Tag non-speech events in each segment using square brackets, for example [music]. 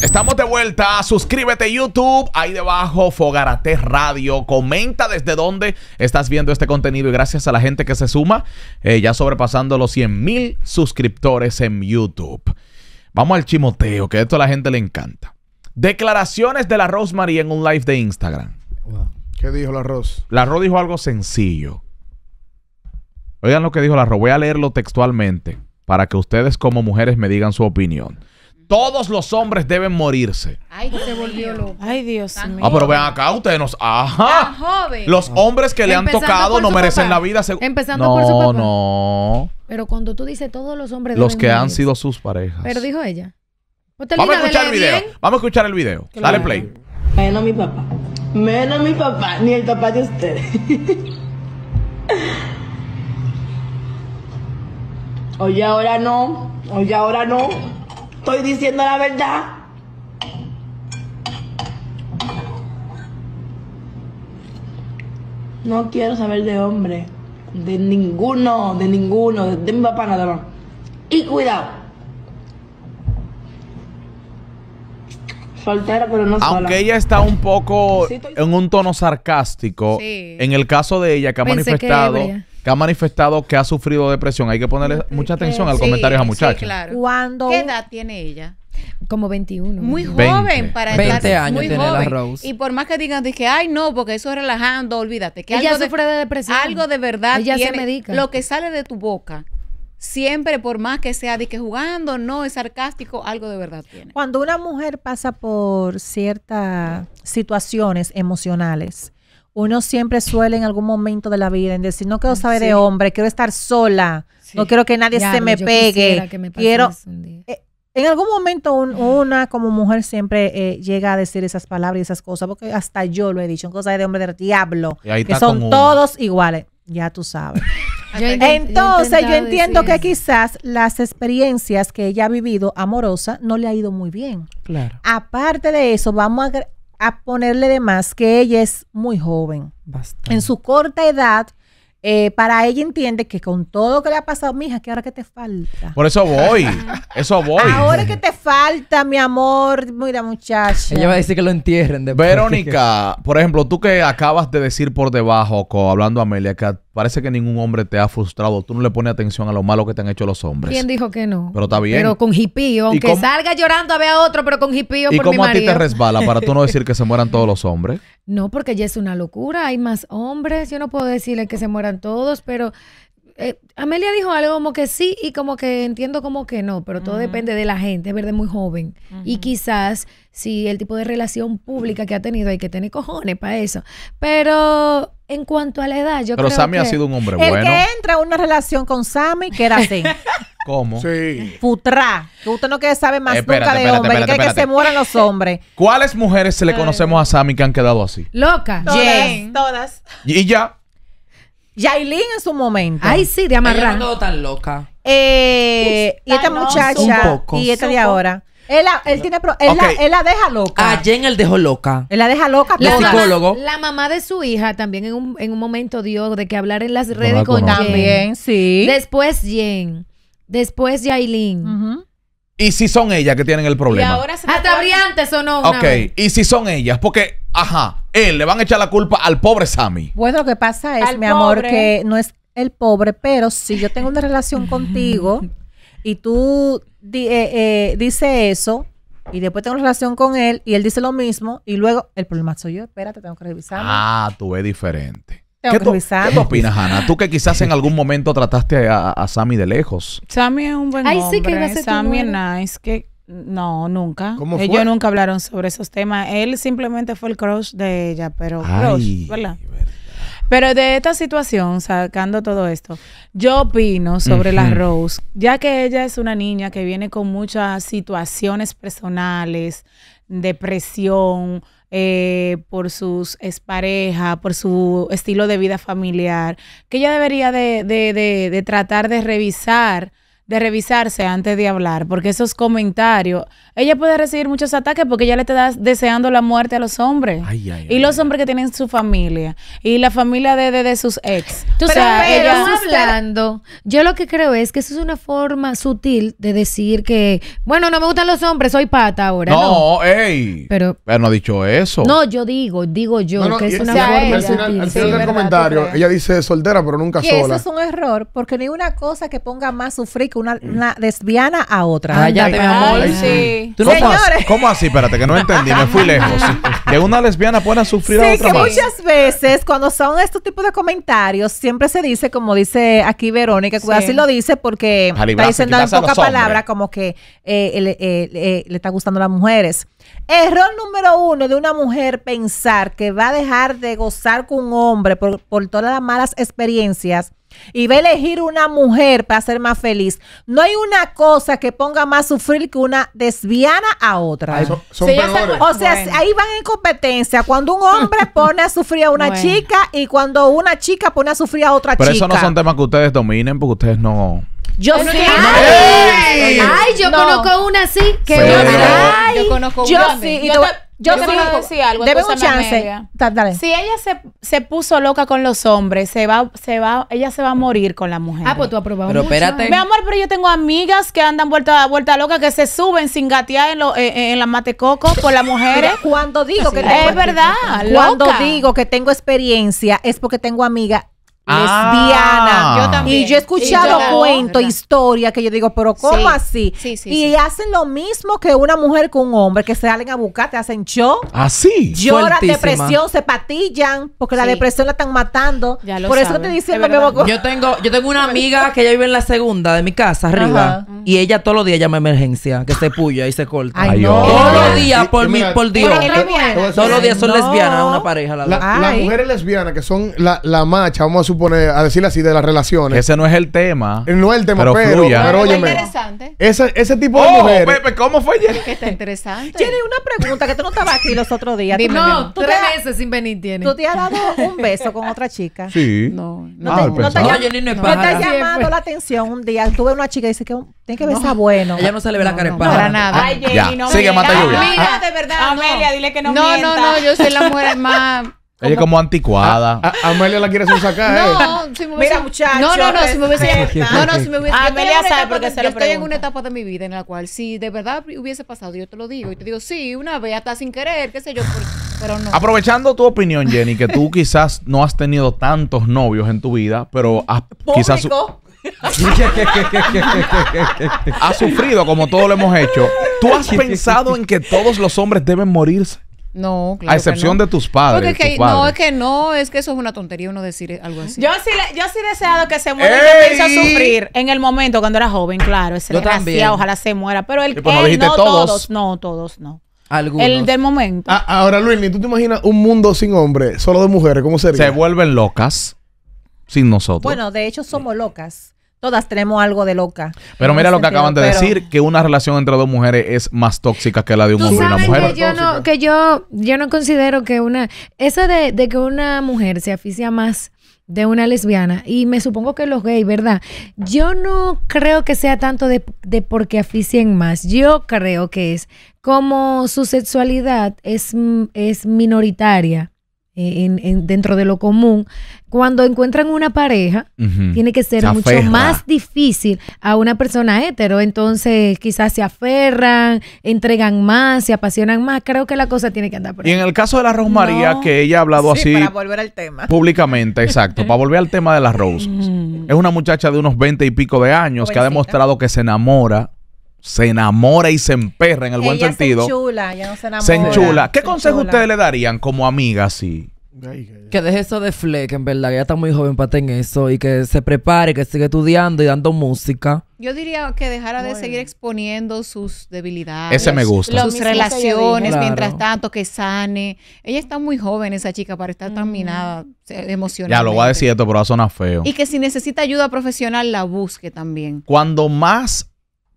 Estamos, de vuelta. Suscríbete YouTube, ahí debajo Fogarate Radio. Comenta desde dónde estás viendo este contenido y gracias a la gente que se suma, eh, ya sobrepasando los 100 mil suscriptores en YouTube. Vamos al chimoteo, que esto a la gente le encanta. Declaraciones de la Rosemary en un live de Instagram. ¿Qué dijo la Ros? La Ros dijo algo sencillo. Oigan lo que dijo la Ros. Voy a leerlo textualmente para que ustedes como mujeres me digan su opinión. Todos los hombres deben morirse. Ay, se volvió loco. Ay, Dios mío. Ah, pero vean acá, ustedes nos. Ajá. Los hombres que le han tocado no merecen la vida. Empezando por su papá. no. no. Pero cuando tú dices todos los hombres deben Los que han sido sus parejas. Pero dijo ella. Vamos a escuchar el video. Vamos a escuchar el video. Dale play. Menos mi papá. Menos mi papá, ni el papá de ustedes. [laughs] Oye, ahora no. Oye, ahora no. Estoy diciendo la verdad. No quiero saber de hombre. De ninguno, de ninguno, de, mi papá nada más. Y cuidado. Soltera, pero no Aunque ella está un poco en un tono sarcástico, en el caso de ella que ha manifestado que ha manifestado que ha sufrido depresión. Hay que ponerle mucha atención al comentario a esa muchacha. claro. ¿Qué edad tiene ella? Como 21. Muy joven para 20 años muy joven. La Rose. Y por más que digan, dije, ay, no, porque eso es relajando, olvídate. Que ella algo sufre de, depresión. Algo de verdad. Ella tiene, se Lo que sale de tu boca siempre por más que sea de que jugando, no es sarcástico, algo de verdad tiene. Cuando una mujer pasa por ciertas situaciones emocionales, uno siempre suele en algún momento de la vida decir, no quiero saber de hombre, quiero estar sola, no quiero que nadie se me pegue, quiero... Eh, en algún momento una como mujer siempre eh, llega a decir esas palabras y esas cosas, porque hasta yo lo he dicho, cosas de hombre del diablo, que son todos iguales, ya tú sabes. [laughs] Entonces yo, entiendo que quizás las experiencias que ella ha vivido amorosa no le ha ido muy bien. Claro. Aparte de eso, vamos a a ponerle de más que ella es muy joven. En su corta edad, eh, para ella entiende que con todo lo que le ha pasado, mija, que ahora que te falta. Por eso voy, [laughs] eso voy. Ahora que te falta, mi amor, mira muchacha. Ella va a decir que lo entierren. Verónica, [laughs] por ejemplo, tú que acabas de decir por debajo, hablando a Amelia, que parece que ningún hombre te ha frustrado, tú no le pones atención a lo malo que te han hecho los hombres. ¿Quién dijo que no? Pero está bien. Pero con hipío, aunque salga llorando a ver a otro, pero con hipío. ¿Y por cómo a ti te resbala para tú no decir que se mueran todos los [laughs] hombres? No, porque ya es una locura, hay más hombres, yo no puedo decirle que se mueran todos, pero eh, Amelia dijo algo como que sí y como que entiendo como que no, pero todo depende de la gente, es verdad, muy joven. Y quizás si el tipo de relación pública que ha tenido hay que tener cojones para eso. Pero en cuanto a la edad, yo creo que. Pero Sammy ha sido un hombre bueno. El que entra en una relación con Sammy era [laughs] ¿Cómo? Sí. Putrá. usted no quiere saber más nunca de hombre. que, se mueran los hombres. ¿Cuáles mujeres se le conocemos a Sammy que han quedado así? Loca. Todas. Y ya. Yailin en su momento. Ay, sí, de amarrar. no tan loca. Eh, y esta muchacha, y esta de ahora. Él, la, él tiene él, deja loca. A Jen él dejó loca. Él la deja loca. La pero- la mamá de su hija también en un, en un momento dio de que hablar en las redes con Jen. También, sí. Después Jen. Después Yailin. Ajá. ¿Y si son ellas que tienen el problema? Y ahora se Hasta o no. Ok, ¿y si son ellas? Porque, ajá, él le van a echar la culpa al pobre Sammy. Bueno, lo que pasa es, mi amor, que no es el pobre, pero si yo tengo una relación [laughs] contigo y tú eh, eh, dices eso y después tengo una relación con él y él dice lo mismo y luego el problema soy yo, espérate, tengo que revisar. Ah, tú ves diferente. ¿Qué, tú, opinas, Ana? Tú que quizás en algún momento trataste a, Sammy de lejos. Sammy es un buen Ay, Sí que iba a ser Sammy es nice. Que, no, nunca. ¿Cómo fue? Ellos nunca hablaron sobre esos temas. Él simplemente fue el crush de ella, pero crush, ¿verdad? Pero de esta situación, sacando todo esto, yo opino sobre la Rose, ya que ella es una niña que viene con muchas situaciones personales, depresión, eh, por sus parejas, por su estilo de vida familiar, que ella debería de tratar de revisar de revisarse antes de hablar, porque esos comentarios, ella puede recibir muchos ataques porque ella le está deseando la muerte a los hombres. y los hombres que tienen su familia y la familia de, de, sus ex. Tú sabes, pero hablando, yo lo que creo es que eso es una forma sutil de decir que, bueno, no me gustan los hombres, soy pata ahora. No, ey. Pero, pero no ha dicho eso. No, yo digo, digo yo, que es una forma ella. sutil. comentario, ella dice soltera, pero nunca sola sola. Eso es un error, porque ni una cosa que ponga más sufrir que una, lesbiana a otra. ¿Cómo, así, Espérate, que no entendí, me fui [laughs] lejos. De una lesbiana pueda sufrir a otra que muchas veces cuando son estos tipos de comentarios, siempre se dice, como dice aquí Verónica, que así lo dice porque está diciendo en poca palabra como que eh, eh, eh, le está gustando a las mujeres. Error número uno de una mujer pensar que va a dejar de gozar con un hombre por, todas las malas experiencias y va a elegir una mujer para ser más feliz. No hay una cosa que ponga más sufrir que una desviana a otra. o sea, ahí van en competencia. Cuando un hombre [laughs] pone a sufrir a una chica y cuando una chica pone a sufrir a otra chica. Pero eso no son temas que ustedes dominen porque ustedes no yo sí. Ay, yo conozco una así. Que yo, conozco una. yo sí. Yo, algo. Debe chance. Dale. Si ella se, puso loca con los hombres, se va, se va, ella se va a morir con la mujer. Ah, pues tú aprobado. Pero mucho. espérate. Mi amor, pero yo tengo amigas que andan vuelta a vuelta loca, que se suben sin gatear en, eh, eh, en la matecoco por las mujeres. [laughs] Cuando digo que Es verdad. Cuando digo que tengo experiencia, es porque tengo amigas lesbiana. Ah. Yo también. Y yo he escuchado cuentos, historias que yo digo, pero ¿cómo así? y hacen lo mismo que una mujer con un hombre, que se salen a buscar, te hacen show. Así. Ah, Lloran, depresión, se patillan, porque la depresión la están matando. Por eso te dicen Yo tengo, yo tengo una [laughs] amiga que ella vive en la segunda de mi casa, arriba, mm. y ella todos los días llama emergencia, que se puya y se corta. Todos los días, por, por Dios. Todos los días son lesbianas, una pareja. las mujeres lesbianas que son la, la macha, vamos a suponer poner, a decirle así, de las relaciones. Ese no es el tema. Eh, no es el tema, pero, pero, pero, interesante. Ese, tipo de Pepe, ¿cómo fue Jenny? Que está interesante. Jenny, una pregunta, que tú no estabas aquí los otros días. no, tres meses sin venir Jenny. ¿Tú te has dado un beso con otra chica? Sí. No. No, ah, pues te, no, te, no, llamado la atención un día. Tuve una chica y dice que tiene que besar bueno. Ella no se le ve la cara Para nada. Ay, Jenny, no Sigue, mata lluvia. Mira, ah, de verdad, Amelia, dile que no No, no, no, yo soy la mujer más ella es como anticuada. Amelia la quiere sacar, ¿eh? No, si me hubiese... Mira, No, no, no, si me hubiese... No, no, si me hubiese... Ah, Amelia sabe porque se lo Yo estoy en una etapa de mi vida en la cual si de verdad hubiese pasado, yo te lo digo, y te digo, sí, una vez, hasta sin querer, qué sé yo, pero no. Aprovechando tu opinión, Jenny, que tú quizás no has tenido tantos novios en tu vida, pero has, quizás... [laughs] ha sufrido como todos lo hemos hecho. ¿Tú has pensado en que todos los hombres deben morirse? No, claro. A excepción de tus padres. No, es que no, es que eso es una tontería uno decir algo así. Yo sí, le, yo sí he deseado que se muera. sufrir en el momento cuando era joven, claro. Ese ojalá se muera. Pero el pues, que no, todos. No, todos no. Algunos. El del momento. Ah, ahora, Luis, ¿tú te imaginas un mundo sin hombres, solo de mujeres? ¿Cómo sería? Se vuelven locas sin nosotros. Bueno, de hecho somos locas. Todas tenemos algo de loca. Pero mira lo que acaban de decir, que una relación entre dos mujeres es más tóxica que la de un hombre y una mujer. yo no, que yo, no considero que una... Eso de, que una mujer se aficia más de una lesbiana, y me supongo que los gays, ¿verdad? Yo no creo que sea tanto de, porque aficien más. Yo creo que es como su sexualidad es, es minoritaria eh, en, dentro de lo común, cuando encuentran una pareja, tiene que ser mucho más difícil a una persona hetero. Entonces, quizás se aferran, entregan más, se apasionan más. Creo que la cosa tiene que andar por ahí. Y en el caso de la Rosmaría que ella ha hablado así. Para volver al tema. Públicamente, exacto. para volver al tema de las Rose. [laughs] Mm. es una muchacha de unos 20 y pico de años que ha demostrado que se enamora se enamora y se emperra en el buen sentido. Se enchula, ya no se enamora. Se enchula. ¿Qué consejo ustedes le darían como amiga así? que deje eso de fleque en verdad. Ella está muy joven para tener eso. Y que se prepare, que siga estudiando y dando música. Yo diría que dejara de seguir exponiendo sus debilidades. Ese me gusta. Sus relaciones, mientras tanto, que sane. Ella está muy joven, esa chica, para estar tan minada eh, emocionalmente. Ya, lo voy a decir esto, pero va a sonar feo. Y que si necesita ayuda profesional, la busque también. Cuando más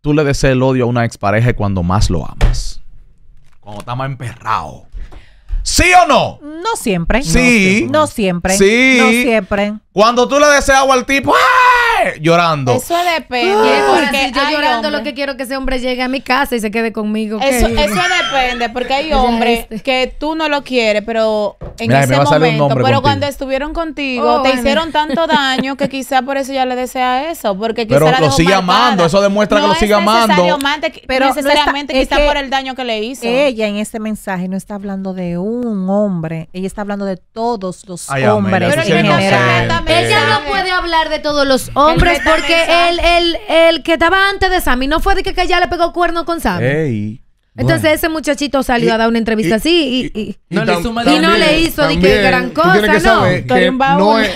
tú le deseas el odio a una expareja cuando más lo amas. Cuando está más emperrado. ¿Sí o no? No siempre. Sí. No siempre. Sí. No siempre. Cuando tú le deseas algo al tipo, ¡ah! llorando. Eso depende. Ah. porque yo llorando lo que quiero que ese hombre llegue a mi casa y se quede conmigo. Eso, depende, porque hay [laughs] hombres este. que tú no lo quieres, pero en ese momento, pero cuando estuvieron contigo, oh, te hicieron tanto [laughs] daño que quizá por eso ya le desea eso, porque quizá Pero lo sigue amando, eso demuestra que lo sigue amando. Pero necesariamente está, quizá por el daño que le hizo. Ella en ese mensaje no está hablando de un hombre, ella está hablando de todos los hombres. Ella no puede hablar de todos los hombres Hombre, porque el, el, el, que estaba antes de Sammy no fue de que, que ya le pegó cuerno con Sammy. Entonces ese muchachito salió a dar una entrevista así y, no, le hizo ni que gran cosa, no. Que no es,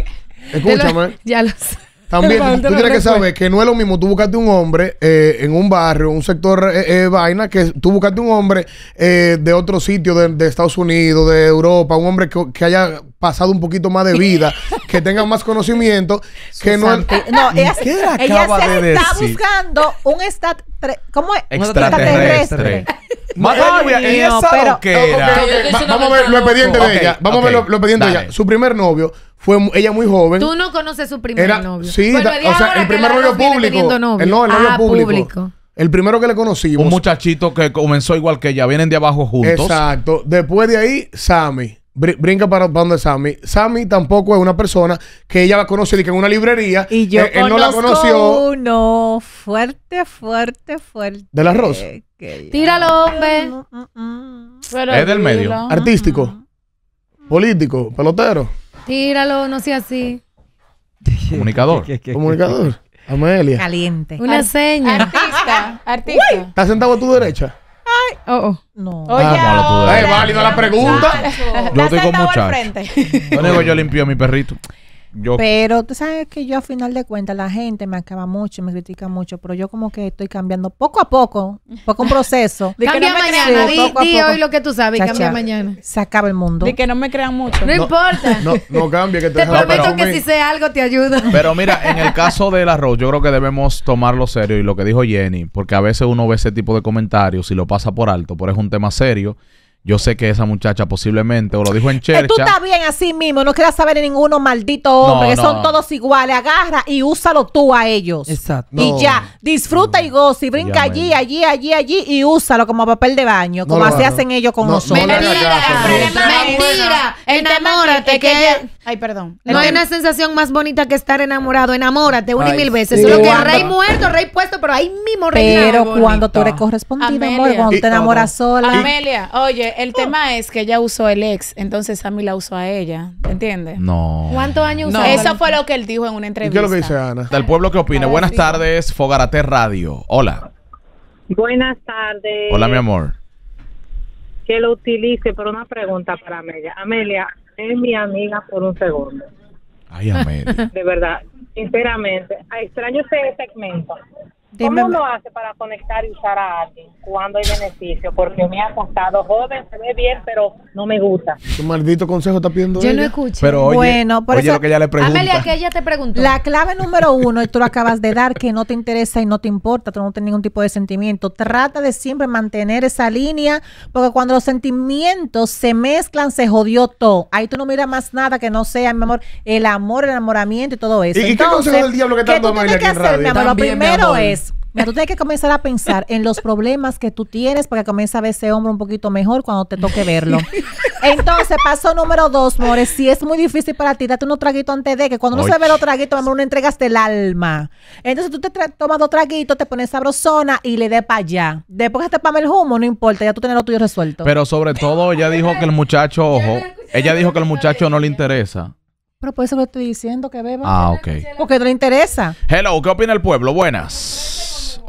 [laughs] escúchame. ya lo sé. También, tú tienes que saber que no es lo mismo tú buscaste un hombre eh, en un barrio, un sector eh, eh, vaina, que tú buscaste un hombre de otro sitio, de, Estados Unidos, de Europa, un hombre que, haya pasado un poquito más de vida, [laughs] que tenga más conocimiento, que no... no ella, ¿qué se de está buscando un stat... ¿Cómo es? Extraterrestre. Vamos a ver lo expediente de ella. Vamos a ver lo, expediente de ella. Su primer novio fue ella muy joven. Tú no conoces su primer novio. Sí, o sea, el primer novio público. El, no, el novio ah, público. El primero que le conocimos. Un muchachito que comenzó igual que ella, vienen de abajo juntos. Exacto. Después de ahí, Sammy. brinca para, donde Sammy. Sammy tampoco es una persona que ella va a conocer y que en una librería. Y yo eh, él no la conoció. Uno fuerte, fuerte, fuerte. Del arroz. Que Tíralo, hombre. Mm, mm, mm. es del medio. Artístico. Político. Pelotero. Tíralo, no sé así. [laughs] Comunicador. Comunicador. Amelia. Caliente. Una Ar seña. Artista. [laughs] Artista. ¿Estás sentado a tu derecha? Ay, oh, oh. No. Oye, oh, ah, es eh, válida la pregunta. Yo estoy con muchachos. Yo yo limpio a mi perrito pero tú sabes que yo a final de cuentas la gente me acaba mucho, me critica mucho, pero yo como que estoy cambiando poco a poco, poco un [laughs] proceso. cambia mañana, di, hoy lo que tú sabes cambia mañana. Se acaba el mundo. De que no me crean mucho. No, importa. [laughs] No, cambie. Que te, te prometo que si sé algo te ayudo [laughs] Pero mira, en el caso del arroz, yo creo que debemos tomarlo serio y lo que dijo Jenny, porque a veces uno ve ese tipo de comentarios y lo pasa por alto, pero es un tema serio yo sé que esa muchacha posiblemente o lo dijo en Chercha. Eh, que tú estás bien así mismo, no quieras saber de ninguno maldito hombre, que son todos iguales. Agarra y úsalo tú a ellos. Exacto. Y ya, disfruta y goza y brinca allí, allí, allí, allí y úsalo como papel de baño, como así hacen ellos con nosotros. Mentira, mentira, enamórate que... Ay, perdón. No hay una sensación más bonita que estar enamorado. Enamórate una y mil veces. Solo que rey muerto, rey puesto, pero ahí mismo rey Pero cuando tú eres correspondido, amor, cuando te enamoras sola. Amelia, oye, el oh. tema es que ella usó el ex, entonces Sammy la usó a ella. ¿Entiendes? No. ¿Cuántos años usó? Eso fue lo que él dijo en una entrevista. qué es lo que dice Ana? Del pueblo que opina. Buenas tardes, Fogarate Radio. Hola. Buenas tardes. Hola, mi amor. Que lo utilice, pero una pregunta para Amelia. Amelia es mi amiga por un segundo. Ay, Amelia [laughs] De verdad, sinceramente, extraño ese segmento. ¿Cómo lo hace para conectar y usar a alguien cuando hay beneficio? Porque me ha costado joven, se ve bien, pero no me gusta. Tu maldito consejo está pidiendo. Yo no escucho. Pero oye, bueno, por eso, lo que ella le pregunta. Amelia, que ella te preguntó. La clave número uno, y tú lo acabas de dar, que no te interesa y no te importa, tú no tienes ningún tipo de sentimiento. Trata de siempre mantener esa línea, porque cuando los sentimientos se mezclan, se jodió todo. Ahí tú no miras más nada que no sea, mi amor, el amor, el enamoramiento y todo eso. ¿Y, qué consejo del diablo que está dando Amelia aquí en lo primero es tú tienes que comenzar a pensar en los problemas que tú tienes para que a ver ese hombre un poquito mejor cuando te toque verlo. [laughs] Entonces, paso número dos, More. Si es muy difícil para ti, date unos traguitos antes de que cuando no se ve los traguitos, no entregaste el alma. Entonces, tú te tomas dos traguitos, te pones sabrosona y le dé para allá. Después que te pame el humo, no importa, ya tú tienes lo tuyo resuelto. Pero sobre todo, ella dijo que el muchacho, ojo, ella dijo que el muchacho no le interesa. Pero por eso lo estoy diciendo, que beba. Ah, ok. Porque no le interesa. Hello, ¿qué opina el pueblo? Buenas.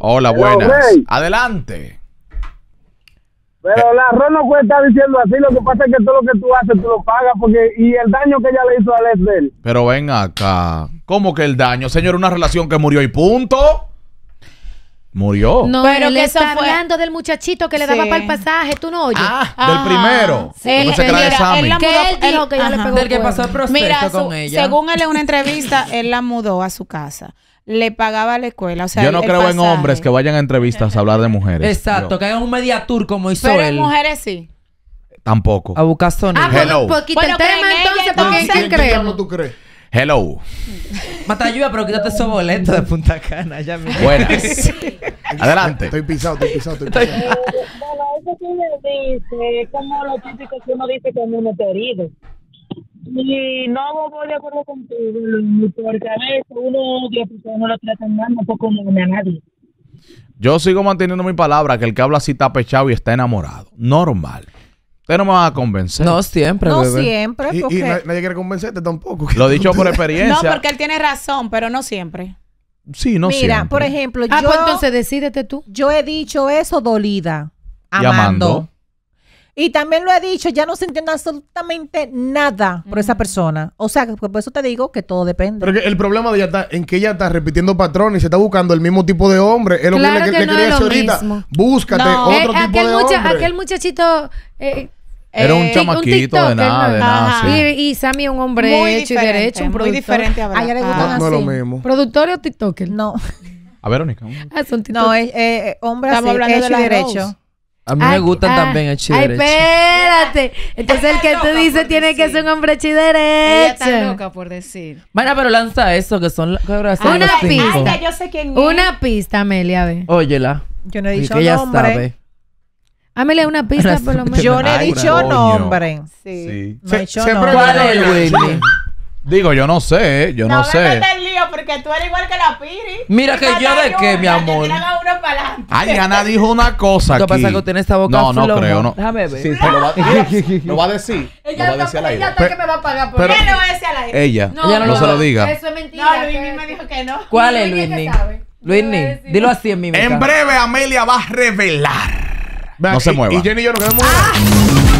Hola, buenas. Adelante. Pero la Ron no puede estar diciendo así. Lo que pasa es que todo lo que tú haces, tú lo pagas. porque Y el daño que ella le hizo a Leslie. Pero ven acá. ¿Cómo que el daño? Señor, una relación que murió y punto. Murió. No, pero que está hablando del muchachito que le daba para el pasaje, tú no oyes. Ah, del ah. primero. Sí. se mira, él la del que pasó el proceso con ella. Según él en una entrevista, él la mudó a su casa le pagaba la escuela. O sea, Yo no creo en hombres que vayan a entrevistas a hablar de mujeres. Exacto, que hagan un media tour como hizo Pero él. Pero mujeres sí. Tampoco. A buscar sonido. Ah, Hello. bueno, el tema entonces, ¿por qué tú crees? Hello. lluvia, pero quítate esos boletos de Punta Cana. Ya me... Buenas. [laughs] Adelante. Estoy pisado, estoy pisado, estoy pisado. Bueno, eso que me dice, es como lo típico que uno dice cuando uno te herido. Y no voy de acuerdo tu porque a veces uno odia porque no lo tratan mal, no como a nadie. Yo sigo manteniendo mi palabra que el que habla así está pechado y está enamorado. Normal. Usted no me va a convencer. No siempre, No siempre. porque... nadie, quiere convencerte tampoco. Lo he dicho por experiencia. No, porque él tiene razón, pero no siempre. Sí, no siempre. Mira, por ejemplo, ah, pues yo... pues entonces decidete tú. Yo he dicho eso dolida. Amando. amando. Y también lo he dicho, ya no se entiende absolutamente nada por esa mm. persona. O sea, por eso te digo que todo depende. Pero el problema de ella está en que ella está repitiendo patrones y se está buscando el mismo tipo de hombre. Es lo claro que, le, quería ahorita. Búscate otro eh, tipo aquel de hombre. Aquel muchachito... Eh, eh, era un chamaquito de nada, de nada. Y, Sammy es un hombre hecho y derecho, un productor. Muy diferente a Verónica. Ah, le así. Ah. No es lo mismo. ¿Productor o TikToker? No. A Verónica. Ah, no, es eh, hombre Estamos hecho y derecho. A mí me gustan ah, también el chiderecho. Ay, espérate. Entonces el que tú dices tiene que ser un hombre chiderecho. Ella está loca por decir. Bueno, pero lanza eso, que son las... Una pista. Ay, yo sé quién es. Una pista, Amelia, a Óyela. Yo no he dicho nombre. Sabe. Amelia, una pista por lo menos. Yo no he dicho nombre. Sí. sí. he dicho Digo, yo no sé, yo no, sé. Porque tú eres igual que la Piri. Mira que yo de qué, mi amor. Ay, Ana dijo una cosa. ¿Qué pasa que tiene esta boca No, no creo, no. Déjame ver. Sí, lo va, [laughs] lo va a decir. Ella lo va a decir está que me va a pagar por Ella lo va a decir al aire. Ella. No, no se lo diga. Eso es mentira. No, Luismi me dijo que no. ¿Cuál es Luis Luismi, dilo así en mi En breve Amelia va a revelar. No se mueva. Y Jenny y yo nos ¡Ah!